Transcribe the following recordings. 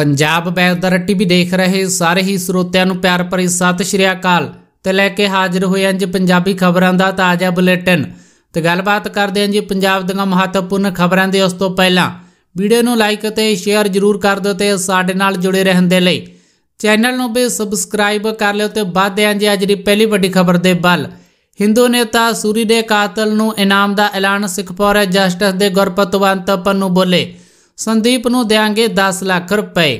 Punjab weather TV ਦੇਖ ਰਹੇ ਸਾਰੇ ਹੀ ਸਰੋਤਿਆਂ ਨੂੰ ਪਿਆਰ ਭਰੀ ਸਤਿ ਸ਼੍ਰੀ ਅਕਾਲ ਤੇ ਲੈ ਕੇ ਹਾਜ਼ਰ ਹੋਏ ਅੱਜ ਪੰਜਾਬੀ ਖਬਰਾਂ ਦਾ ਤਾਜ਼ਾ ਬੁਲੇਟਿਨ ਤੇ ਗੱਲਬਾਤ ਕਰਦੇ ਹਾਂ ਜੀ ਪੰਜਾਬ ਦੀਆਂ ਮਹੱਤਵਪੂਰਨ ਖਬਰਾਂ ਦੇ ਉਸ ਤੋਂ ਪਹਿਲਾਂ ਵੀਡੀਓ ਨੂੰ ਲਾਈਕ ਅਤੇ ਸ਼ੇਅਰ ਜ਼ਰੂਰ ਕਰ ਦਿਓ ਤੇ ਸਾਡੇ ਨਾਲ ਜੁੜੇ ਰਹਿਣ ਦੇ ਲਈ ਚੈਨਲ ਨੂੰ ਵੀ ਸਬਸਕ੍ਰਾਈਬ ਕਰ ਲਿਓ ਤੇ ਬਾਅਦ ਦੇ ਜੀ ਅੱਜ ਦੀ ਪਹਿਲੀ ਵੱਡੀ ਖਬਰ ਦੇ ਬਲ ਹਿੰਦੂ ਨੇਤਾ ਸੂਰੀ ਦੇ ਕਾਤਲ ਨੂੰ ਇਨਾਮ ਦਾ ਐਲਾਨ ਸਿੱਖਪੌਰ ਜਸਟਿਸ ਦੇ ਗੁਰਪਤਵੰਤ ਪੰਨੂ ਬੋਲੇ ਸੰਦੀਪ ਨੂੰ ਦੇਾਂਗੇ 10 ਲੱਖ ਰੁਪਏ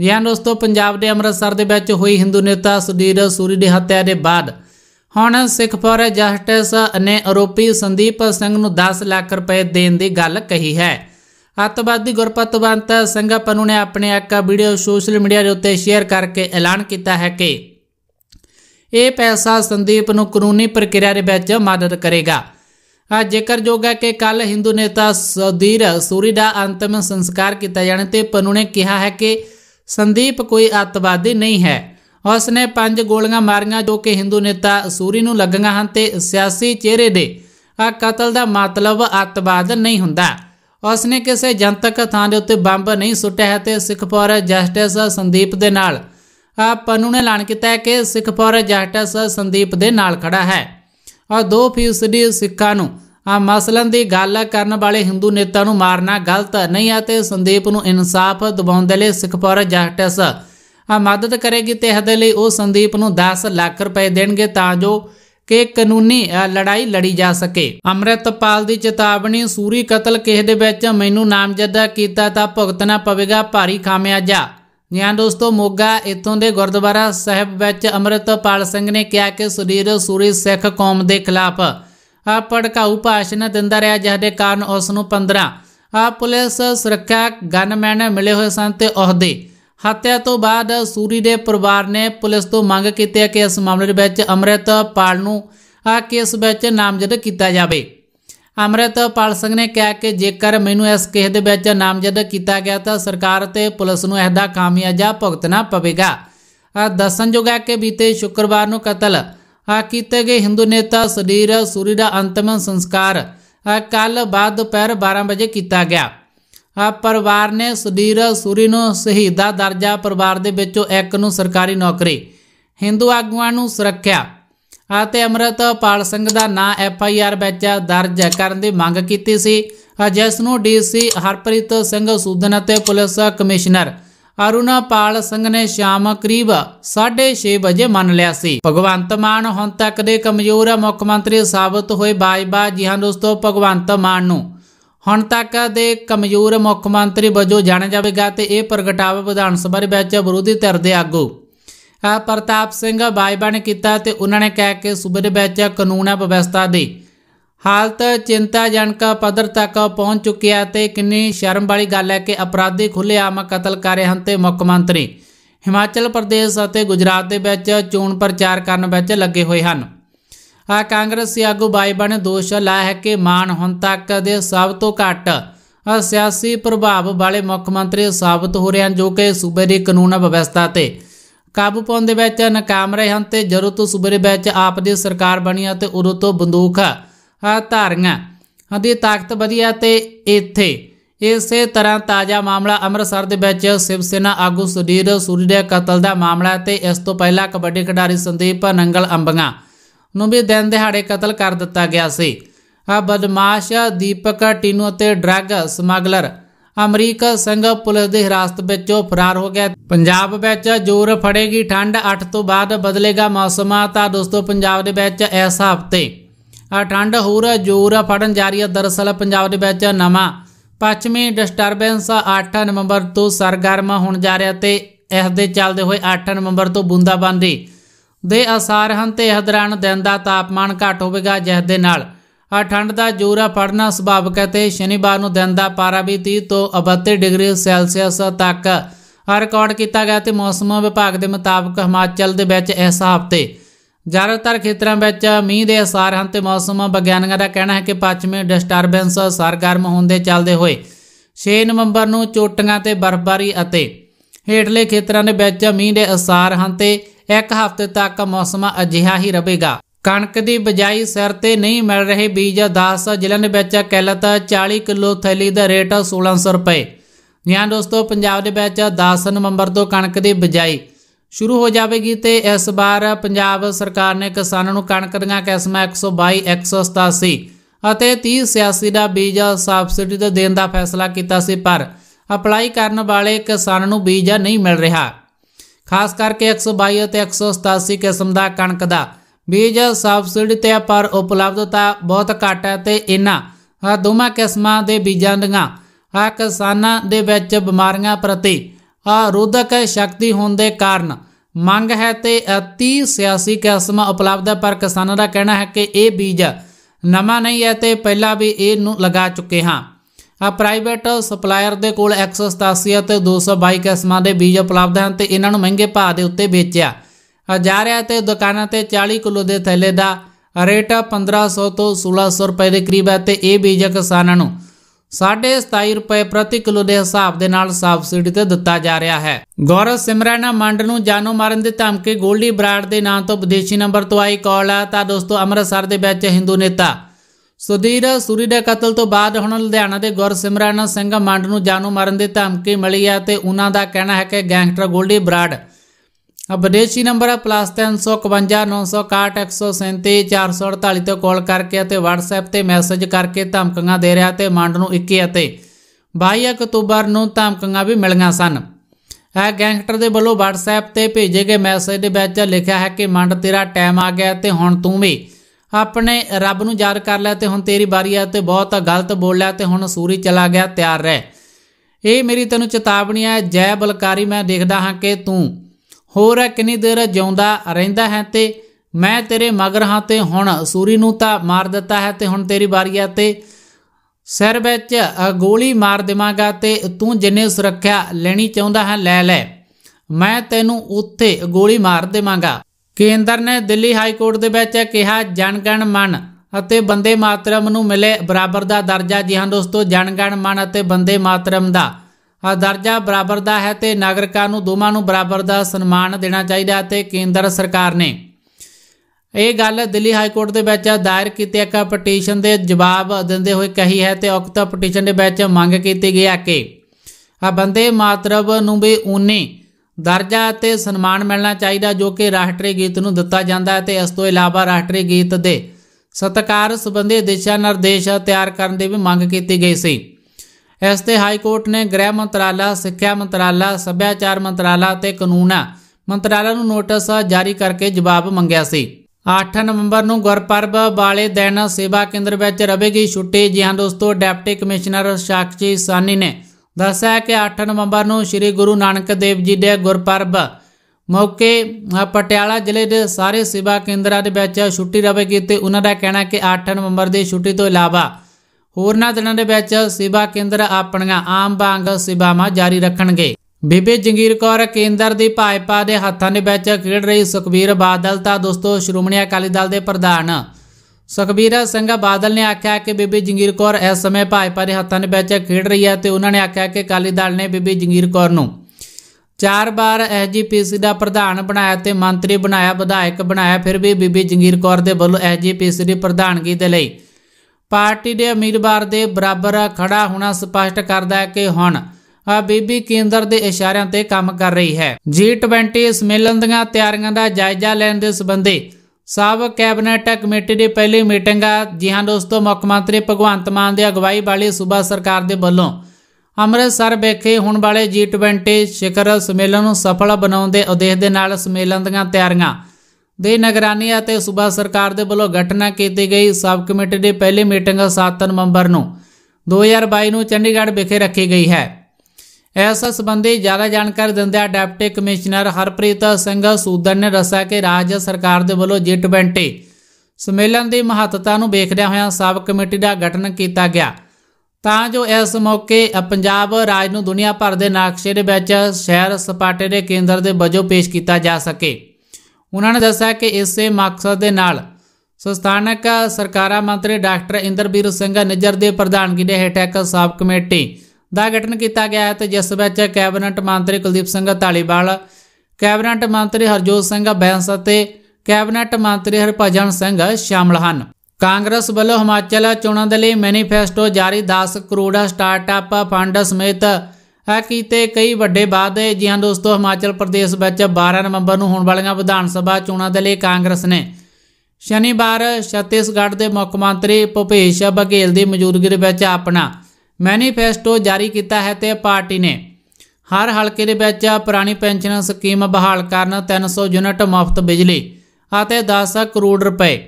ਧਿਆਨ ਦੋਸਤੋ ਪੰਜਾਬ ਦੇ ਅੰਮ੍ਰਿਤਸਰ ਦੇ ਵਿੱਚ ਹੋਈ ਹਿੰਦੂ ਨੇਤਾ ਸੁਦੀਰ ਸੂਰੀ ਦੀ ਹੱਤਿਆ ਦੇ ਬਾਅਦ ਹੁਣ ਸਿੱਖ ਫੋਰ ਜਸਟਿਸ ਨੇ ਆਰੋਪੀ ਸੰਦੀਪ ਸਿੰਘ ਨੂੰ 10 ਲੱਖ ਰੁਪਏ ਦੇਣ ਦੀ ਗੱਲ ਕਹੀ ਹੈ ਅੱਤਵਾਦੀ ਗੁਰਪਤਵੰਤ ਸਿੰਘ ਪਨੂ ਨੇ ਆਪਣੇ ਇੱਕ ਵੀਡੀਓ ਸੋਸ਼ਲ ਮੀਡੀਆ ਦੇ ਉੱਤੇ ਸ਼ੇਅਰ ਕਰਕੇ ਐਲਾਨ ਕੀਤਾ ਹੈ ਕਿ ਇਹ ਪੈਸਾ ਸੰਦੀਪ ਨੂੰ ਕਾਨੂੰਨੀ ਪ੍ਰਕਿਰਿਆ ਦੇ ਵਿੱਚ ਮਦਦ ਕਰੇਗਾ ਜ਼ਿਕਰਯੋਗ ਹੈ ਕਿ ਕੱਲ ਹਿੰਦੂ ਨੇਤਾ ਸਦੀਰ ਸੂਰੀ ਦਾ ਅੰਤਮ ਸੰਸਕਾਰ ਕੀਤਾ ਜਾਣ ਤੇ ਪਨੂ ਨੇ ਕਿਹਾ ਹੈ ਕਿ ਸੰਦੀਪ ਕੋਈ ਅੱਤਵਾਦੀ ਨਹੀਂ ਹੈ ਉਸ ਨੇ ਪੰਜ ਗੋਲੀਆਂ ਮਾਰੀਆਂ ਜੋ ਕਿ ਹਿੰਦੂ ਨੇਤਾ ਸੂਰੀ ਨੂੰ ਲੱਗੀਆਂ ਹਨ ਤੇ ਸਿਆਸੀ ਚਿਹਰੇ ਦੇ ਆ ਕਤਲ ਦਾ ਮਤਲਬ ਅੱਤਵਾਦ ਨਹੀਂ ਹੁੰਦਾ ਉਸ ਨੇ ਕਿਸੇ ਜਨਤਕ ਥਾਂ ਦੇ ਉੱਤੇ ਬੰਬ ਨਹੀਂ ਸੁੱਟਿਆ ਹੈ ਤੇ ਸਿੱਖਪੁਰ ਜਸਟਿਸ ਸੰਦੀਪ ਦੇ ਨਾਲ ਆ ਪਨੂ ਨੇ ਐਲਾਨ ਕੀਤਾ ਹੈ ਕਿ ਸਿੱਖਪੁਰ ਜਸਟਿਸ ਸੰਦੀਪ ਦੇ ਨਾਲ ਖੜਾ ਹੈ ਔਰ 2 ਫੀਸਦੀ ਸਿੱਖਾਂ ਨੂੰ ਆ ਮਸਲਨ ਦੀ ਗੱਲ ਕਰਨ ਵਾਲੇ ਹਿੰਦੂ ਨੇਤਾ ਨੂੰ ਮਾਰਨਾ ਗਲਤ ਨਹੀਂ ਆ ਤੇ ਸੰਦੀਪ ਨੂੰ ਇਨਸਾਫ ਦਿਵਾਉਣ ਦੇ ਲਈ ਸਿੱਖਪੁਰ ਜਸਟਿਸ ਆ ਮਦਦ ਕਰੇਗੀ ਤੇ ਹਦੇ ਲਈ ਉਹ ਸੰਦੀਪ ਨੂੰ 10 ਲੱਖ ਰੁਪਏ ਦੇਣਗੇ ਤਾਂ ਜੋ ਕਿ ਕਾਨੂੰਨੀ ਲੜਾਈ ਲੜੀ ਜਾ ਸਕੇ ਅਮਰਿਤਪਾਲ ਦੀ ਚੇਤਾਵਨੀ ਸੂਰੀ ਕਤਲ ਕੇਸ ਦੇ ਵਿੱਚ ਮੈਨੂੰ ਨਾਮਜ਼ਦ ਕੀਤਾ ਤਾਂ ਭੁਗਤਣਾ ਪਵੇਗਾ ਭਾਰੀ ਖਾਮਿਆਜਾ ਨਿਆਂ ਦੋਸਤੋ ਮੋਗਾ ਇਥੋਂ ਦੇ ਗੁਰਦੁਆਰਾ ਸਾਹਿਬ ਵਿੱਚ ਅਮਰਿਤਪਾਲ ਸਿੰਘ ਨੇ ਕਿਹਾ ਕਿ ਸੁਰੀਰ ਸੂਰੀ ਸਿੱਖ ਕੌਮ ਦੇ ਖਿਲਾਫ ਆ ਪੜਕਾਉ ਭਾਸ਼ਣ ਦਿੰਦਾ ਰਿਹਾ ਜਿਸ ਦੇ ਕਾਰਨ ਉਸ ਨੂੰ 15 ਆ ਪੁਲਿਸ ਸੁਰੱਖਿਆ ਗਨਮੈਨ ਮਿਲੇ ਹੋਏ ਸਨ ਤੇ ਅਹਦੇ ਹੱਤਿਆ ਤੋਂ ਬਾਅਦ ਸੂਰੀ ਦੇ ਪਰਿਵਾਰ ਨੇ ਪੁਲਿਸ ਤੋਂ ਮੰਗ ਕੀਤੀ ਹੈ ਕਿ ਇਸ ਮਾਮਲੇ ਦੇ ਵਿੱਚ ਅਮਰਿਤਪਾਲ ਨੂੰ ਆ ਕੇਸ ਵਿੱਚ ਨਾਮਜ਼ਦ ਕੀਤਾ ਜਾਵੇ ਅਮਰਿਤਪਾਲ ਸਿੰਘ ਨੇ ਕਿਹਾ ਕਿ ਜੇਕਰ ਮੈਨੂੰ ਇਸ ਕੇਸ ਦੇ ਵਿੱਚ ਨਾਮਜ਼ਦ ਕੀਤਾ ਗਿਆ ਤਾਂ ਸਰਕਾਰ ਤੇ ਪੁਲਿਸ ਨੂੰ ਇਹਦਾ ਕਾਮਯਾਬਾ ਭੁਗਤਣਾ ਪਵੇਗਾ ਦੱਸਣਯੋਗ ਹੈ ਕਿ ਬੀਤੇ ਸ਼ੁੱਕਰਵਾਰ ਨੂੰ ਕਤਲ ਆ ਕੀਤੇ ਗਏ ਹਿੰਦੂ ਨੇਤਾ ਸਦੀਰ ਸੂਰੀ ਦਾ ਅੰਤਮ ਸੰਸਕਾਰ ਕੱਲ ਬਾਅਦ ਦੁਪਹਿਰ 12 ਵਜੇ ਕੀਤਾ ਗਿਆ ਆ ਪਰਿਵਾਰ ਨੇ ਸਦੀਰ ਸੂਰੀ ਨੂੰ ਸ਼ਹੀਦਾ ਦਰਜਾ ਪਰਿਵਾਰ ਦੇ ਵਿੱਚੋਂ ਇੱਕ ਨੂੰ ਸਰਕਾਰੀ ਨੌਕਰੀ ਹਿੰਦੂ ਆਗੂਆਂ ਨੂੰ ਸੁਰੱਖਿਆ ਅਤੇ ਅਮਰਤਪਾਲ ਸਿੰਘ ਦਾ ਨਾਂ ਐਫ ਆਈ ਆਰ ਵਿੱਚ ਦਰਜ ਕਰਨ ਦੀ ਮੰਗ ਕੀਤੀ ਸੀ ਜਿਸ ਨੂੰ ਡੀਸੀ ਹਰਪ੍ਰੀਤ ਸਿੰਘ ਸੂਦਨ ਅਤੇ ਪੁਲਿਸ ਕਮਿਸ਼ਨਰ ਅਰੁਣਾਪਾਲ ਸਿੰਘ ਨੇ ਸ਼ਾਮ ਕਰੀਬ 6:30 ਵਜੇ ਮੰਨ ਲਿਆ ਸੀ ਭਗਵੰਤ ਮਾਨ ਹੁਣ ਤੱਕ ਦੇ ਕਮਜ਼ੋਰ ਮੁੱਖ ਮੰਤਰੀ ਸਾਬਤ ਹੋਏ ਬਾਜਵਾ ਜੀ ਹਾਂ ਦੋਸਤੋ ਭਗਵੰਤ ਮਾਨ ਨੂੰ ਹੁਣ ਤੱਕ ਦੇ ਕਮਜ਼ੋਰ ਮੁੱਖ ਮੰਤਰੀ ਵਜੋਂ ਜਾਣਿਆ ਜਾਵੇਗਾ ਤੇ ਇਹ ਪ੍ਰਗਟਾਵਾ ਵਿਧਾਨ ਸਭਾ ਵਿੱਚ ਵਿਰੋਧੀ ਧਿਰ ਦੇ ਆਗੂ ਪ੍ਰਤਾਪ ਸਿੰਘ ਬਾਈਬਣ ਕੀਤਾ ਤੇ ਉਹਨਾਂ ਨੇ ਕਹਿ ਕੇ ਸੂਬੇ ਦੇ ਵਿੱਚ ਕਾਨੂੰਨ ਵਿਵਸਥਾ ਦੀ ਹਾਲਤ ਚਿੰਤਾਜਨਕ ਪੱਧਰ ਤੱਕ ਪਹੁੰਚ ਚੁੱਕਿਆ ਤੇ ਕਿੰਨੀ ਸ਼ਰਮ ਵਾਲੀ ਗੱਲ ਹੈ ਕਿ ਅਪਰਾਧੀ ਖੁੱਲ੍ਹੇਆਮ ਕਤਲ ਕਰ ਰਹੇ ਹਨ ਤੇ ਮੁੱਖ ਮੰਤਰੀ ਹਿਮਾਚਲ ਪ੍ਰਦੇਸ਼ ਅਤੇ ਗੁਜਰਾਤ ਦੇ ਵਿੱਚ ਚੋਣ ਪ੍ਰਚਾਰ ਕਰਨ ਵਿੱਚ ਲੱਗੇ ਹੋਏ ਹਨ ਆ ਕਾਂਗਰਸੀ ਆਗੂ ਬਾਈਬਣ ਨੇ ਦੋਸ਼ ਲਾਇਆ ਹੈ ਕਿ ਮਾਨ ਹੁਣ ਤੱਕ ਦੇ ਸਭ ਤੋਂ ਘੱਟ ਸਿਆਸੀ ਪ੍ਰਭਾਵ ਵਾਲੇ ਮੁੱਖ ਮੰਤਰੀ ਸਾਬਤ ਹੋ ਰਹੇ ਹਨ ਜੋ ਕਿ ਸੂਬੇ ਦੀ ਕਾਨੂੰਨ ਵਿਵਸਥਾ ਤੇ ਕਾਬੂ ਪਾਉਣ ਦੇ ਵਿੱਚ ਨਾਕਾਮ ਰਹੇ ਹਨ ਤੇ ਜਦੋਂ ਤੋਂ ਸੂਬੇ ਵਿੱਚ ਆਪ ਦੀ ਸਰਕਾਰ ਬਣੀ ਤੇ ਉਦੋਂ ਤੋਂ ਬੰਦੂਕ ਆ ਧਾਰੀਆਂ ਅਤੇ ਤਾਕਤ ਵਧੀਆ ਤੇ ਇੱਥੇ ਇਸੇ ਤਰ੍ਹਾਂ ਤਾਜ਼ਾ ਮਾਮਲਾ ਅੰਮ੍ਰਿਤਸਰ ਦੇ ਵਿੱਚ ਸ਼ਿਵ ਸੈਨਾ ਆਗੂ ਸੁਦੀਰ ਸੂਰੀ ਕਤਲ ਦਾ ਮਾਮਲਾ ਤੇ ਇਸ ਤੋਂ ਪਹਿਲਾਂ ਕਬੱਡੀ ਖਿਡਾਰੀ ਸੰਦੀਪ ਨੰਗਲ ਅੰਬੰਗਾ ਨੂੰ ਵੀ ਦਿਨ ਦਿਹਾੜੇ ਕਤਲ ਕਰ ਦਿੱਤਾ ਗਿਆ ਸੀ ਆ ਬਦਮਾਸ਼ ਦੀਪਕ ਟੀਨੂ ਅਤੇ drug smuggler Amrika Singh police ਦੀ ਹਿਰਾਸਤ ਵਿੱਚੋਂ ਫਰਾਰ ਹੋ ਗਿਆ ਪੰਜਾਬ ਵਿੱਚ ਜ਼ੋਰ ਫੜੇਗੀ ਠੰਡ 8 ਤੋਂ ਬਾਅਦ ਬਦਲੇਗਾ ਮੌਸਮ ਤਾਂ ਦੋਸਤੋ ਪੰਜਾਬ ਦੇ ਵਿੱਚ ਇਸ ਹਫ਼ਤੇ ਆ ਠੰਡ ਹੋਰ ਜ਼ੋਰ ਫੜਨ ਜਾਰੀ ਹੈ ਦਰਸਲ ਪੰਜਾਬ ਦੇ ਵਿੱਚ ਨਵਾਂ ਪੱਛਮੀ ਡਿਸਟਰਬੈਂਸ 8 ਨਵੰਬਰ ਤੋਂ ਸਰਗਰਮ ਹੋਣ ਜਾ ਰਿਹਾ ਤੇ ਇਸ ਦੇ ਚੱਲਦੇ ਹੋਏ 8 ਨਵੰਬਰ ਤੋਂ ਬੁੰਦਾਬਾਂਦੀ ਦੇ ਅਸਾਰ ਹਨ ਤੇ ਇਸ ਦੌਰਾਨ ਦਿਨ ਦਾ ਤਾਪਮਾਨ ਘਟ ਹੋਵੇਗਾ ਜਿਸ ਦੇ ਨਾਲ ਆ ਠੰਡ ਦਾ ਜ਼ੋਰ ਆ ਪੜਨਾ ਸੁਭਾਵਕ ਹੈ ਤੇ ਸ਼ਨੀਵਾਰ ਨੂੰ ਦਿਨ ਦਾ ਪਾਰਾ ਵੀ 30 ਤੋਂ 32 ਡਿਗਰੀ ਸੈਲਸੀਅਸ ਤੱਕ ਰਿਕਾਰਡ ਕੀਤਾ ਗਿਆ ਤੇ ਮੌਸਮ ਵਿਭਾਗ ਦੇ ਮੁਤਾਬਕ ਹਿਮਾਚਲ ਦੇ ਵਿੱਚ ਇਸ ਹਫ਼ਤੇ ਜ਼ਿਆਦਾਤਰ ਖੇਤਰਾਂ ਵਿੱਚ ਮੀਂਹ ਦੇ ਅਸਾਰ ਹਨ ਤੇ ਮੌਸਮ ਵਿਗਿਆਨੀਆਂ ਦਾ ਕਹਿਣਾ ਹੈ ਕਿ ਪੱਛਮੀ ਡਿਸਟਰਬੈਂਸ ਸਰਗਰਮ ਹੁੰਦੇ ਚੱਲਦੇ ਹੋਏ 6 ਨਵੰਬਰ ਨੂੰ ਚੋਟੀਆਂ ਤੇ ਬਰਫ਼ਬਾਰੀ ਅਤੇ ਹੇਠਲੇ ਖੇਤਰਾਂ ਦੇ ਵਿੱਚ ਮੀਂਹ ਦੇ ਅਸਾਰ ਹਨ ਤੇ ਇੱਕ ਹਫ਼ਤੇ ਤੱਕ ਮੌਸਮ ਅਜਿਹਾ ਹੀ ਰਹੇਗਾ ਕਣਕ ਦੀ ਬਜਾਈ ਸਿਰ ਤੇ ਨਹੀਂ ਮਿਲ ਰਹੇ ਬੀਜ 10 ਜ਼ਿਲ੍ਹਿਆਂ ਦੇ ਵਿੱਚ ਕਿਲਤ 40 ਕਿਲੋ ਥੈਲੀ ਦਾ ਰੇਟ 1600 ਰੁਪਏ ਜਾਂ ਦੋਸਤੋ ਪੰਜਾਬ ਦੇ ਵਿੱਚ 10 ਨਵੰਬਰ ਤੋਂ ਕਣਕ ਦੀ ਬਜਾਈ ਸ਼ੁਰੂ ਹੋ ਜਾਵੇਗੀ ਤੇ ਇਸ ਵਾਰ ਪੰਜਾਬ ਸਰਕਾਰ ਨੇ ਕਿਸਾਨਾਂ ਨੂੰ ਕਣਕ ਦੀਆਂ ਕਿਸਮਾਂ 122 187 ਅਤੇ 30 86 ਦਾ ਬੀਜ ਸਬਸਿਡੀ ਤੇ ਦੇਣ ਦਾ ਫੈਸਲਾ ਕੀਤਾ ਸੀ ਪਰ ਅਪਲਾਈ ਕਰਨ ਵਾਲੇ ਕਿਸਾਨ ਨੂੰ ਬੀਜ ਨਹੀਂ ਮਿਲ ਰਿਹਾ ਖਾਸ ਕਰਕੇ 122 ਅਤੇ 187 ਕਿਸਮ ਦਾ ਕਣਕ ਦਾ ਬੀਜ ਸਬਸਿਡੀ ਤੇ ਪਰ ਉਪਲਬਧਤਾ ਬਹੁਤ ਘੱਟ ਹੈ ਤੇ ਇਨ੍ਹਾਂ ਦੋਵਾਂ ਕਿਸਮਾਂ ਦੇ ਬੀਜਾਂ ਦੀਆਂ ਆ ਕਿਸਾਨਾਂ ਦੇ ਵਿੱਚ ਬਿਮਾਰੀਆਂ ਪ੍ਰਤੀ ਆ ਰੋਧਕ ਸ਼ਕਤੀ ਹੋਣ ਦੇ ਕਾਰਨ ਮੰਗ ਹੈ ਤੇ 30 ਸਿਆਸੀ ਕਿਸਮਾਂ ਉਪਲਬਧ ਹੈ ਪਰ ਕਿਸਾਨਾਂ ਦਾ ਕਹਿਣਾ ਹੈ ਕਿ ਇਹ ਬੀਜ ਨਵਾਂ ਨਹੀਂ ਹੈ ਤੇ ਪਹਿਲਾਂ ਵੀ ਇਹ ਨੂੰ ਲਗਾ ਚੁੱਕੇ ਹਾਂ ਆ ਪ੍ਰਾਈਵੇਟ ਸਪਲਾਇਰ ਦੇ ਕੋਲ 187 ਅਤੇ 222 ਕਿਸਮਾਂ ਦੇ ਬੀਜ ਉਪਲਬਧ ਹਨ ਤੇ ਇਹਨਾਂ ਨੂੰ ਮਹਿੰਗੇ ਭਾਅ ਦੇ ਉੱਤੇ ਵੇਚਿਆ ਜਾ ਰਿਹਾ ਤੇ ਦੁਕਾਨਾਂ ਤੇ 40 ਕਿਲੋ ਦੇ ਥੈਲੇ ਦਾ ਰੇਟ 1500 ਤੋਂ 1600 ਰੁਪਏ ਦੇ ਕਰੀਬ ਹੈ ਤੇ ਇਹ ਬੀਜ ਕਿਸਾਨਾਂ ਨੂੰ 27.5 ਰੁਪਏ ਪ੍ਰਤੀ ਕਿਲੋ ਦੇ ਹਿਸਾਬ ਦੇ ਨਾਲ ਸਬਸਿਡੀ ਤੇ ਦਿੱਤਾ ਜਾ ਰਿਹਾ ਹੈ ਗੌਰਵ ਸਿਮਰਨ ਮੰਡ ਨੂੰ ਜਾਨੋਂ ਮਾਰਨ ਦੇ ਧਮਕੇ ਗੋਲਡੀ ਬਰਾੜ ਦੇ ਨਾਂ ਤੋਂ ਵਿਦੇਸ਼ੀ ਨੰਬਰ ਤੋਂ ਆਈ ਕਾਲ ਆ ਤਾਂ ਦੋਸਤੋ ਅੰਮ੍ਰਿਤਸਰ ਦੇ ਵਿੱਚ ਹਿੰਦੂ ਨੇਤਾ ਸੁਦੀਰ ਸੂਰੀ ਦੇ ਕਤਲ ਤੋਂ ਬਾਅਦ ਹੁਣ ਲੁਧਿਆਣਾ ਦੇ ਗੌਰਵ ਸਿਮਰਨ ਸਿੰਘ ਮੰਡ ਨੂੰ ਜਾਨੋਂ ਮਾਰਨ ਦੇ ਧਮਕੇ ਮਿਲੀ ਆ ਤੇ ਉਹਨਾਂ ਦਾ ਕਹਿਣਾ ਹੈ ਕਿ ਗੈਂਗਸਟਰ ਗੋਲਡੀ ਬਰਾੜ अब ਵਿਦੇਸ਼ੀ ਨੰਬਰ ਹੈ +3519619437 ਤੇ ਕਾਲ ਕਰਕੇ ਅਤੇ WhatsApp ਤੇ ਮੈਸੇਜ ਕਰਕੇ ਧਮਕੀਆਂ ਦੇ ਰਿਹਾ ਤੇ ਮੰਡ ਨੂੰ 21 ਅਤੇ 22 ਅਕਤੂਬਰ ਨੂੰ ਧਮਕੀਆਂ ਵੀ ਮਿਲੀਆਂ ਸਨ ਇਹ ਗੈਂਗਸਟਰ ਦੇ ਵੱਲੋਂ WhatsApp ਤੇ ਭੇਜੇ ਗਏ ਮੈਸੇਜ ਦੇ ਵਿੱਚ ਲਿਖਿਆ ਹੈ ਕਿ ਮੰਡ ਤੇਰਾ ਟਾਈਮ ਆ ਗਿਆ ਤੇ ਹੁਣ ਤੂੰ ਵੀ ਆਪਣੇ ਰੱਬ ਨੂੰ ਯਾਦ ਕਰ ਲੈ ਤੇ ਹੁਣ ਤੇਰੀ ਵਾਰੀ ਆ ਤੇ ਬਹੁਤ ਗਲਤ ਬੋਲਿਆ ਤੇ ਹੁਣ ਸੂਰੀ ਚਲਾ ਗਿਆ ਤਿਆਰ ਰਹਿ ਇਹ ਮੇਰੀ ਤੈਨੂੰ ਚੇਤਾਵਨੀ ਹੈ ਜੈ ਬਲਕਾਰੀ ਮੈਂ ਦੇਖਦਾ ਹਾਂ ਕਿ ਤੂੰ ਹੋਰ ਕਿੰਨੀ ਦੇਰ ਜਿਉਂਦਾ ਰਹਿੰਦਾ ਹੈ ਤੇ ਮੈਂ ਤੇਰੇ ਮਗਰ ਹਾਂ ਤੇ ਹੁਣ ਸੂਰੀ ਨੂੰ ਤਾਂ ਮਾਰ ਦਿੱਤਾ ਹੈ ਤੇ ਹੁਣ ਤੇਰੀ ਵਾਰੀ ਆ ਤੇ ਸਿਰ ਵਿੱਚ ਗੋਲੀ ਮਾਰ ਦੇਵਾਂਗਾ ਤੇ ਤੂੰ ਜਿੰਨੇ ਸੁਰੱਖਿਆ ਲੈਣੀ ਚਾਹੁੰਦਾ ਹੈ ਲੈ ਲੈ ਮੈਂ ਤੈਨੂੰ ਉੱਥੇ ਗੋਲੀ ਮਾਰ ਦੇਵਾਂਗਾ ਕੇਂਦਰ ਨੇ ਦਿੱਲੀ ਹਾਈ ਕੋਰਟ ਦੇ ਵਿੱਚ ਕਿਹਾ ਜਨਗਣ ਮਨ ਅਤੇ ਬੰਦੇ ਮਾਤਰਮ ਨੂੰ ਮਿਲੇ ਬਰਾਬਰ ਦਾ ਦਰਜਾ ਜੀ ਹਾਂ ਦੋਸਤੋ ਜਨਗਣ ਮਨ ਅਤੇ ਬੰਦੇ ਮਾਤਰਮ ਦਾ ਦਰਜਾ ਬਰਾਬਰ ਦਾ ਹੈ ਤੇ ਨਾਗਰਿਕਾਂ ਨੂੰ ਦੋਵਾਂ ਨੂੰ ਬਰਾਬਰ ਦਾ ਸਨਮਾਨ ਦੇਣਾ ਚਾਹੀਦਾ ਤੇ ਕੇਂਦਰ ਸਰਕਾਰ ਨੇ ਇਹ ਗੱਲ ਦਿੱਲੀ ਹਾਈ ਕੋਰਟ ਦੇ ਵਿੱਚ ਦਾਇਰ ਕੀਤੇ ਇੱਕ ਪਟੀਸ਼ਨ ਦੇ ਜਵਾਬ ਦਿੰਦੇ ਹੋਏ ਕਹੀ ਹੈ ਤੇ ਉਕਤ ਪਟੀਸ਼ਨ ਦੇ ਵਿੱਚ ਮੰਗ ਕੀਤੀ ਗਈ ਹੈ ਕਿ ਆ ਬੰਦੇ ਮਾਤਰਬ ਨੂੰ ਵੀ ਉਨੇ ਦਰਜਾ ਅਤੇ ਸਨਮਾਨ ਮਿਲਣਾ ਚਾਹੀਦਾ ਜੋ ਕਿ ਰਾਸ਼ਟਰੀ ਗੀਤ ਨੂੰ ਦਿੱਤਾ ਜਾਂਦਾ ਹੈ ਤੇ ਇਸ ਤੋਂ ਇਲਾਵਾ ਰਾਸ਼ਟਰੀ ਗੀਤ ਦੇ ਸਤਕਾਰ ਸੰਬੰਧੀ ਦਿਸ਼ਾ ਨਿਰਦੇਸ਼ ਤਿਆਰ ਕਰਨ ਦੀ ਵੀ ਮੰਗ ਕੀਤੀ ਗਈ ਸੀ ਇਸ ਤੇ ਹਾਈ ਕੋਰਟ ਨੇ ਗ੍ਰਹਿ ਮੰਤਰਾਲਾ ਸਿੱਖਿਆ ਮੰਤਰਾਲਾ ਸੱਭਿਆਚਾਰ ਮੰਤਰਾਲਾ ਤੇ ਕਾਨੂੰਨਾ ਮੰਤਰਾਲਾ ਨੂੰ ਨੋਟਿਸ ਜਾਰੀ ਕਰਕੇ ਜਵਾਬ ਮੰਗਿਆ ਸੀ 8 ਨਵੰਬਰ ਨੂੰ ਗੁਰਪਰਬ ਵਾਲੇ ਦਿਨ ਸੇਵਾ ਕੇਂਦਰ ਵਿੱਚ ਰਵੇਗੀ ਛੁੱਟੀ ਜੀ ਹਾਂ ਦੋਸਤੋ ਡਿਪਟੀ ਕਮਿਸ਼ਨਰ ਸ਼ਾਕਚੀ ਸਾਨੀ ਨੇ ਦੱਸਿਆ ਕਿ 8 ਨਵੰਬਰ ਨੂੰ ਸ੍ਰੀ ਗੁਰੂ ਨਾਨਕ ਦੇਵ ਜੀ ਦੇ ਗੁਰਪਰਬ ਮੌਕੇ ਪਟਿਆਲਾ ਜ਼ਿਲ੍ਹੇ ਦੇ ਸਾਰੇ ਸੇਵਾ ਕੇਂਦਰਾਂ ਦੇ ਵਿੱਚ ਛੁੱਟੀ ਰਵੇਗੀ ਤੇ ਉਹਨਾਂ ਦਾ ਕਹਿਣਾ ਕਿ 8 ਨਵੰਬਰ ਦੀ ਛੁੱਟੀ ਤੋਂ ਇਲਾਵਾ ਹੋਰਨਾਂ ਦਿਨਾਂ ਦੇ ਵਿੱਚ ਸੇਵਾ ਕੇਂਦਰ ਆਪਣੀਆਂ ਆਮ ਵਾਂਗ ਸੇਵਾਵਾਂ ਜਾਰੀ ਰੱਖਣਗੇ ਬੀਬੀ ਜੰਗੀਰ ਕੌਰ ਕੇਂਦਰ ਦੀ ਭਾਜਪਾ ਦੇ ਹੱਥਾਂ ਦੇ ਵਿੱਚ ਖੇਡ ਰਹੀ ਸੁਖਬੀਰ ਬਾਦਲ ਤਾਂ ਦੋਸਤੋ ਸ਼੍ਰੋਮਣੀ ਅਕਾਲੀ ਦਲ ਦੇ ਪ੍ਰਧਾਨ ਸੁਖਬੀਰ ਸਿੰਘ ਬਾਦਲ ਨੇ ਆਖਿਆ ਕਿ ਬੀਬੀ ਜੰਗੀਰ ਕੌਰ ਇਸ ਸਮੇਂ ਭਾਜਪਾ ਦੇ ਹੱਥਾਂ ਦੇ ਵਿੱਚ ਖੇਡ ਰਹੀ ਹੈ ਤੇ ਉਹਨਾਂ ਨੇ ਆਖਿਆ ਕਿ ਅਕਾਲੀ ਦਲ ਨੇ ਬੀਬੀ ਜੰਗੀਰ ਕੌਰ ਨੂੰ ਚਾਰ ਵਾਰ ਐਜੀਪੀਸੀ ਦਾ ਪ੍ਰਧਾਨ ਬਣਾਇਆ ਤੇ ਮੰਤਰੀ ਬਣਾਇਆ ਵਿਧਾਇਕ ਬਣਾਇਆ ਫਿਰ ਵੀ ਬੀਬੀ ਜੰਗੀਰ ਕੌਰ ਦੇ ਵੱਲੋਂ ਐਜੀਪੀਸੀ ਦੀ ਪ੍ਰਧਾਨਗੀ ਦੇ ਲਈ ਪਾਰਟੀ ਦੇ ਉਮੀਦਵਾਰ ਦੇ ਬਰਾਬਰ ਖੜਾ ਹੋਣਾ ਸਪਸ਼ਟ ਕਰਦਾ ਹੈ ਕਿ ਹੁਣ ਬੀਬੀ ਕੇਂਦਰ ਦੇ ਇਸ਼ਾਰਿਆਂ ਤੇ ਕੰਮ ਕਰ ਰਹੀ ਹੈ ਇਸ ਸੰਮੇਲਨ ਦੀਆਂ ਤਿਆਰੀਆਂ ਦਾ ਜਾਇਜ਼ਾ ਲੈਣ ਦੇ ਸੰਬੰਧੀ ਸਾਬਕ ਕੈਬਨਿਟ ਕਮੇਟੀ ਦੀ ਪਹਿਲੀ ਮੀਟਿੰਗ ਆ ਜੀ ਹਾਂ ਦੋਸਤੋ ਮੁੱਖ ਮੰਤਰੀ ਭਗਵੰਤ ਮਾਨ ਦੀ ਅਗਵਾਈ ਵਾਲੀ ਸੂਬਾ ਸਰਕਾਰ ਦੇ ਵੱਲੋਂ ਅੰਮ੍ਰਿਤਸਰ ਵਿਖੇ ਹੋਣ ਵਾਲੇ 20 ਸ਼ਿਖਰ ਸੰਮੇਲਨ ਨੂੰ ਸਫਲ ਬਣਾਉਣ ਦੇ ਉਦੇਸ਼ ਦੇ ਨਾਲ ਸੰਮੇਲਨ ਦੀਆਂ ਤਿਆਰੀਆਂ ਦੇ ਨਿਗਰਾਨੀ ਅਤੇ ਸੂਬਾ ਸਰਕਾਰ ਦੇ ਵੱਲੋਂ ਘਟਨਾ ਕੀਤੀ ਗਈ ਸਬ ਕਮੇਟੀ ਦੀ ਪਹਿਲੀ ਮੀਟਿੰਗ 7 ਨਵੰਬਰ ਨੂੰ 2022 ਨੂੰ ਚੰਡੀਗੜ੍ਹ ਵਿਖੇ ਰੱਖੀ ਗਈ ਹੈ ਇਸ ਸੰਬੰਧੀ ਜ਼ਿਆਦਾ ਜਾਣਕਾਰੀ ਦਿੰਦਿਆਂ ਡਿਪਟੀ ਕਮਿਸ਼ਨਰ ਹਰਪ੍ਰੀਤ ਸਿੰਘ ਸੂਦਨ ਨੇ ਦੱਸਿਆ ਕਿ ਰਾਜ ਸਰਕਾਰ ਦੇ ਵੱਲੋਂ G20 ਸਮੇਲਨ ਦੀ ਮਹੱਤਤਾ ਨੂੰ ਵੇਖਦਿਆਂ ਹੋਇਆਂ ਸਬ ਕਮੇਟੀ ਦਾ ਗਠਨ ਕੀਤਾ ਗਿਆ ਤਾਂ ਜੋ ਇਸ ਮੌਕੇ ਪੰਜਾਬ ਰਾਜ ਨੂੰ ਦੁਨੀਆ ਭਰ ਦੇ ਨਕਸ਼ੇ ਦੇ ਵਿੱਚ ਸ਼ਹਿਰ ਸਪਾਟੇ ਦੇ ਕੇਂਦਰ ਦੇ ਵਜੋਂ ਪੇਸ਼ ਕੀਤਾ ਜਾ ਸਕੇ ਉਹਨਾਂ ਨੇ ਦੱਸਿਆ ਕਿ ਇਸੇ ਮਕਸਦ ਦੇ ਨਾਲ ਸਥਾਨਕ ਸਰਕਾਰਾਂ ਮੰਤਰੀ ਡਾਕਟਰ ਇੰਦਰਬੀਰ ਸਿੰਘ ਨਜਰ ਦੇ ਪ੍ਰਧਾਨਗੀ ਦੇ ਹੇਠ ਇੱਕ ਸਾਬ ਕਮੇਟੀ ਦਾ ਗਠਨ ਕੀਤਾ ਗਿਆ ਹੈ ਤੇ ਜਿਸ ਵਿੱਚ ਕੈਬਨਿਟ ਮੰਤਰੀ ਕੁਲਦੀਪ ਸਿੰਘ ਧਾਲੀਵਾਲ ਕੈਬਨਿਟ ਮੰਤਰੀ ਹਰਜੋਤ ਸਿੰਘ ਬੈਂਸ ਅਤੇ ਕੈਬਨਿਟ ਮੰਤਰੀ ਹਰਭਜਨ ਸਿੰਘ ਸ਼ਾਮਲ ਹਨ ਕਾਂਗਰਸ ਵੱਲੋਂ ਹਿਮਾਚਲ ਚੋਣਾਂ ਦੇ ਲਈ ਮੈਨੀਫੈਸਟੋ ਜਾਰੀ 10 ਕਰੋੜ ਸਟਾਰਟਅਪ ਫੰਡ ਸਮੇਤ ਕੀਤੇ ਕਈ ਵੱਡੇ ਵਾਅਦੇ ਜੀ ਹਾਂ ਦੋਸਤੋ ਹਿਮਾਚਲ ਪ੍ਰਦੇਸ਼ ਵਿੱਚ 12 ਨਵੰਬਰ ਨੂੰ ਹੋਣ ਵਾਲੀਆਂ ਵਿਧਾਨ ਸਭਾ ਚੋਣਾਂ ਦੇ ਲਈ ਕਾਂਗਰਸ ਨੇ ਸ਼ਨੀਵਾਰ ਛੱਤੀਸਗੜ੍ਹ ਦੇ ਮੁੱਖ ਮੰਤਰੀ ਭੁਪੇਸ਼ ਬਘੇਲ ਦੀ ਮੌਜੂਦਗੀ ਵਿੱਚ ਆਪਣਾ ਮੈਨੀਫੈਸਟੋ ਜਾਰੀ ਕੀਤਾ ਹੈ ਤੇ ਪਾਰਟੀ ਨੇ ਹਰ ਹਲਕੇ ਦੇ ਵਿੱਚ ਪੁਰਾਣੀ ਪੈਨਸ਼ਨ ਸਕੀਮ ਬਹਾਲ ਕਰਨ 300 ਯੂਨਿਟ ਮੁਫਤ ਬਿਜਲੀ ਅਤੇ 10 ਕਰੋੜ ਰੁਪਏ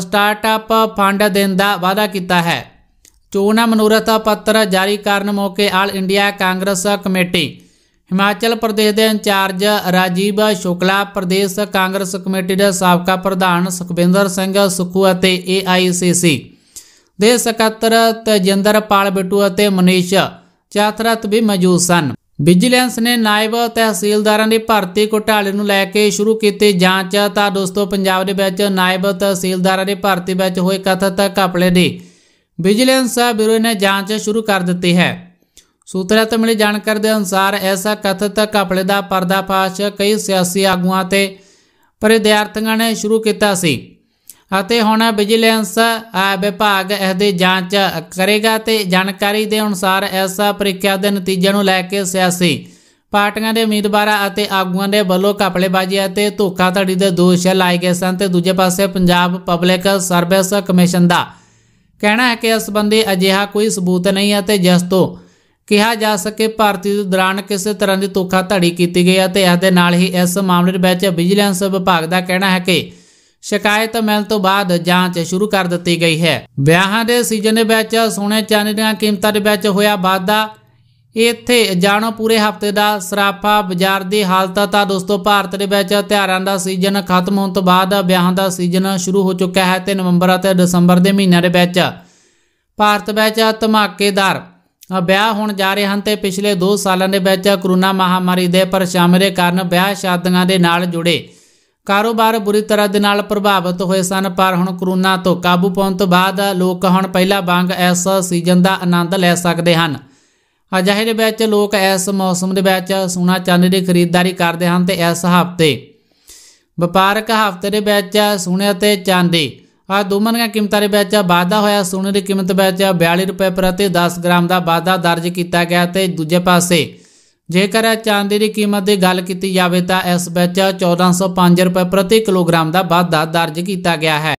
ਸਟਾਰਟਅਪ ਫੰਡ ਦੇਣ ਦਾ ਵਾਅਦਾ ਕੀਤਾ ਹੈ ਚੋਣਾਂ ਮਨੋਰਥ ਪੱਤਰ ਜਾਰੀ ਕਰਨ ਮੌਕੇ all India Congress committee Himachal Pradesh ਦੇ ਇੰਚਾਰਜ ਰਾਜੀਵ ਸ਼ੁਕਲਾ ਪ੍ਰਦੇਸ਼ ਕਾਂਗਰਸ ਕਮੇਟੀ ਦੇ ਸਾਬਕਾ ਪ੍ਰਧਾਨ ਸੁਖਵਿੰਦਰ ਸਿੰਘ ਸੁਖੂ ਅਤੇ ਏਆਈਸੀਸੀ ਦੇ ਸਕੱਤਰ ਤਜਿੰਦਰ ਪਾਲ ਬਿੱਟੂ ਅਤੇ ਮਨੀਸ਼ ਚਾਤਰਤ ਵੀ ਮੌਜੂਦ ਸਨ ਵਿਜੀਲੈਂਸ ਨੇ ਨਾਇਬ ਤਹਿਸੀਲਦਾਰਾਂ ਦੀ ਭਰਤੀ ਘੁਟਾਲੇ ਨੂੰ ਲੈ ਕੇ ਸ਼ੁਰੂ ਕੀਤੀ ਜਾਂਚ ਤਾਂ ਦੋਸਤੋ ਪੰਜਾਬ ਦੇ ਵਿੱਚ ਨਾਇਬ ਤਹਿਸੀਲਦਾਰਾਂ ਦੀ ਭਰਤੀ ਵਿੱਚ ਹੋਏ ਕਥਤ ਘਪਲੇ ਦੀ ਵਿਜੀਲੈਂਸ ਬਿਊਰੋ ਨੇ ਜਾਂਚ ਸ਼ੁਰੂ ਕਰ ਦਿੱਤੀ ਹੈ ਸੂਤਰਾਂ ਤੋਂ ਮਿਲੀ ਜਾਣਕਾਰੀ ਦੇ ਅਨੁਸਾਰ ਐਸਾ ਕਥਿਤ ਕਪੜੇ ਦਾ ਪਰਦਾਫਾਸ਼ ਕਈ ਸਿਆਸੀ ਆਗੂਆਂ ਤੇ ਪਰ ਨੇ ਸ਼ੁਰੂ ਕੀਤਾ ਸੀ ਅਤੇ ਹੁਣ ਵਿਜੀਲੈਂਸ ਵਿਭਾਗ ਇਸ ਦੀ ਜਾਂਚ ਕਰੇਗਾ ਤੇ ਜਾਣਕਾਰੀ ਦੇ ਅਨੁਸਾਰ ਐਸਾ ਪ੍ਰੀਖਿਆ ਦੇ ਨਤੀਜਿਆਂ ਨੂੰ ਲੈ ਕੇ ਸਿਆਸੀ ਪਾਰਟੀਆਂ ਦੇ ਉਮੀਦਵਾਰਾਂ ਅਤੇ ਆਗੂਆਂ ਦੇ ਵੱਲੋਂ ਕਪੜੇਬਾਜ਼ੀ ਅਤੇ ਧੋਖਾਧੜੀ ਦੇ ਦੋਸ਼ ਲਾਏ ਗਏ ਸਨ ਤੇ ਦੂਜੇ ਪਾਸੇ ਪੰਜਾਬ ਪਬਲਿਕ ਸਰਵਿਸ ਕਮਿਸ਼ਨ ਦਾ ਕਹਿਣਾ ਹੈ ਕਿ ਇਸ ਸੰਬੰਧੀ ਅਜਿਹਾ ਕੋਈ ਸਬੂਤ ਨਹੀਂ ਹੈ ਤੇ ਜਿਸ ਤੋਂ ਕਿਹਾ ਜਾ ਸਕੇ ਭਾਰਤੀ ਦੇ ਦੌਰਾਨ ਕਿਸੇ ਤਰ੍ਹਾਂ ਦੀ ਤੋਖਾ ਧੜੀ ਕੀਤੀ ਗਈ ਹੈ ਤੇ ਇਸ ਦੇ ਨਾਲ ਹੀ ਇਸ ਮਾਮਲੇ ਵਿੱਚ ਵਿਜੀਲੈਂਸ ਵਿਭਾਗ ਦਾ ਕਹਿਣਾ ਹੈ ਕਿ ਸ਼ਿਕਾਇਤ ਮਿਲਣ ਤੋਂ ਬਾਅਦ ਜਾਂਚ ਸ਼ੁਰੂ ਕਰ ਦਿੱਤੀ ਗਈ ਹੈ ਵਿਆਹਾਂ ਦੇ ਸੀਜ਼ਨ ਦੇ ਵਿੱਚ ਸੋਨੇ ਚਾਂਦੀ ਦੀਆਂ ਕੀਮਤਾਂ ਦੇ ਵਿੱਚ ਹੋਇਆ ਵਾਧਾ ਇੱਥੇ ਜਾਣੋ ਪੂਰੇ ਹਫਤੇ ਦਾ ਸਰਾਫਾ ਬਾਜ਼ਾਰ ਦੀ ਹਾਲਤ ਤਾਂ ਦੋਸਤੋ ਭਾਰਤ ਦੇ ਵਿੱਚ ਤਿਹਾਰਾਂ ਦਾ ਸੀਜ਼ਨ ਖਤਮ ਹੋਣ ਤੋਂ ਬਾਅਦ ਵਿਆਹਾਂ ਦਾ ਸੀਜ਼ਨ ਸ਼ੁਰੂ ਹੋ ਚੁੱਕਾ ਹੈ ਤੇ ਨਵੰਬਰ ਅਤੇ ਦਸੰਬਰ ਦੇ ਮਹੀਨਿਆਂ ਦੇ ਵਿੱਚ ਭਾਰਤ ਵਿੱਚ ਧਮਾਕੇਦਾਰ ਵਿਆਹ ਹੋਣ ਜਾ ਰਹੇ ਹਨ ਤੇ ਪਿਛਲੇ 2 ਸਾਲਾਂ ਦੇ ਵਿੱਚ ਕਰੋਨਾ ਮਹਾਮਾਰੀ ਦੇ ਪਰਛਾਵੇਂ ਦੇ ਕਾਰਨ ਵਿਆਹ ਸ਼ਾਦੀਆਂ ਦੇ ਨਾਲ ਜੁੜੇ ਕਾਰੋਬਾਰ ਬੁਰੀ ਤਰ੍ਹਾਂ ਦੇ ਨਾਲ ਪ੍ਰਭਾਵਿਤ ਹੋਏ ਸਨ ਪਰ ਹੁਣ ਕਰੋਨਾ ਤੋਂ ਕਾਬੂ ਪਾਉਣ ਤੋਂ ਬਾਅਦ ਲੋਕ ਹੁਣ ਪਹਿਲਾ ਵਾਂਗ ਐਸਾ ਸੀਜ਼ਨ ਦਾ ਆਨੰਦ ਲੈ ਸਕਦੇ ਹਨ ਅਜਿਹੇ ਦੇ ਵਿੱਚ ਲੋਕ ਇਸ ਮੌਸਮ ਦੇ ਵਿੱਚ ਸੋਨਾ ਚਾਂਦੀ ਦੀ ਖਰੀਦਦਾਰੀ ਕਰਦੇ ਹਨ ਤੇ ਇਸ ਹਫ਼ਤੇ ਵਪਾਰਕ ਹਫ਼ਤੇ ਦੇ ਵਿੱਚ ਸੋਨੇ ਅਤੇ ਚਾਂਦੀ ਆ ਦੀਆਂ ਕੀਮਤਾਂ ਦੇ ਵਿੱਚ ਵਾਧਾ ਹੋਇਆ ਸੋਨੇ ਦੀ ਕੀਮਤ ਵਿੱਚ 42 ਰੁਪਏ ਪ੍ਰਤੀ 10 ਗ੍ਰਾਮ ਦਾ ਵਾਧਾ ਦਰਜ ਕੀਤਾ ਗਿਆ ਤੇ ਦੂਜੇ ਪਾਸੇ ਜੇਕਰ ਚਾਂਦੀ ਦੀ ਕੀਮਤ ਦੀ ਗੱਲ ਕੀਤੀ ਜਾਵੇ ਤਾਂ ਇਸ ਵਿੱਚ 1405 ਰੁਪਏ ਪ੍ਰਤੀ ਕਿਲੋਗ੍ਰਾਮ ਦਾ ਵਾਧਾ ਦਰਜ ਕੀਤਾ ਗਿਆ ਹੈ